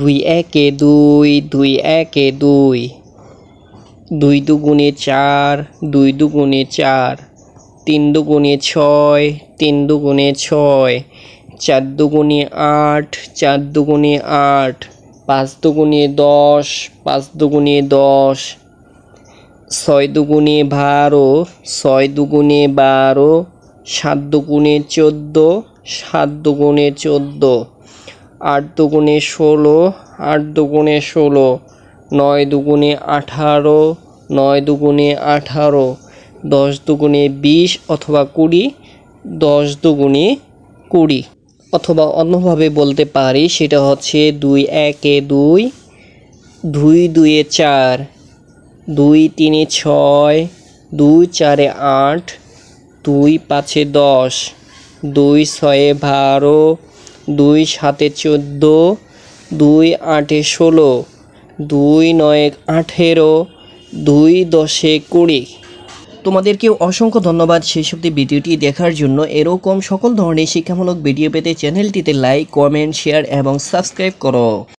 দুই একে দুই দুই একে দুই দুই দুগুণে চার দুই দুগুণে চার তিন দুগুণে ছয় তিন দুগুণে ছয় চার দুগুণে আট চার দুগুণে আট পাঁচ দুগুণে দশ পাঁচ দুগুণে দশ ছয় দুগুণে বারো ছয় দুগুণে বারো সাত দুগুণে চোদ্দো সাত দুগুণে চোদ্দো আট দুগুণে ষোলো আট দুগুণে ষোলো নয় দুগুণে আঠারো নয় দুগুণে আঠারো দশ দুগুণে বিশ অথবা কুড়ি দশ দুগুণে কুড়ি অথবা অন্যভাবে বলতে পারি সেটা হচ্ছে দুই একে দুই দুই দুয়ে চার দুই তিনে ছয় দুই চারে আট দুই পাঁচে দশ দুই ছয়ে বারো দুই সাতে চোদ্দো দুই আটে ষোলো দুই নয় আঠেরো দুই দশে কুড়ি তোমাদেরকে অসংখ্য ধন্যবাদ সেই সব ভিডিওটি দেখার জন্য এরকম সকল ধরনের শিক্ষামূলক ভিডিও পেতে চ্যানেলটিতে লাইক কমেন্ট শেয়ার এবং সাবস্ক্রাইব করো